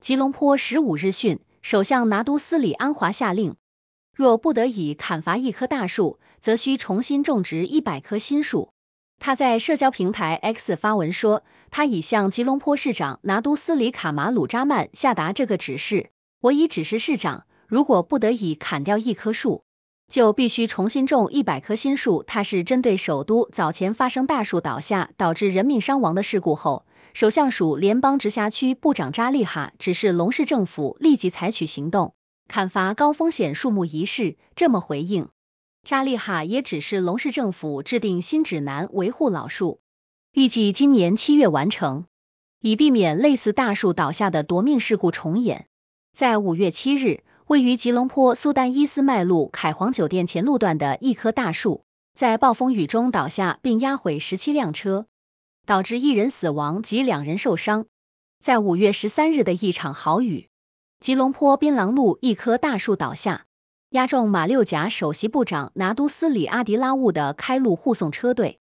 吉隆坡十五日讯，首相拿督斯里安华下令，若不得已砍伐一棵大树，则需重新种植一百棵新树。他在社交平台 X 发文说，他已向吉隆坡市长拿督斯里卡马鲁扎曼下达这个指示。我已指示市长，如果不得已砍掉一棵树，就必须重新种一百棵新树。他是针对首都早前发生大树倒下导致人命伤亡的事故后。首相署联邦直辖区部长扎利哈指示龙市政府立即采取行动砍伐高风险树木一事这么回应。扎利哈也只是龙市政府制定新指南维护老树，预计今年七月完成，以避免类似大树倒下的夺命事故重演。在五月七日，位于吉隆坡苏丹伊斯迈路凯皇酒店前路段的一棵大树在暴风雨中倒下，并压毁十七辆车。导致一人死亡及两人受伤。在五月十三日的一场豪雨，吉隆坡槟榔路一棵大树倒下，压中马六甲首席部长拿督斯里阿迪拉乌的开路护送车队。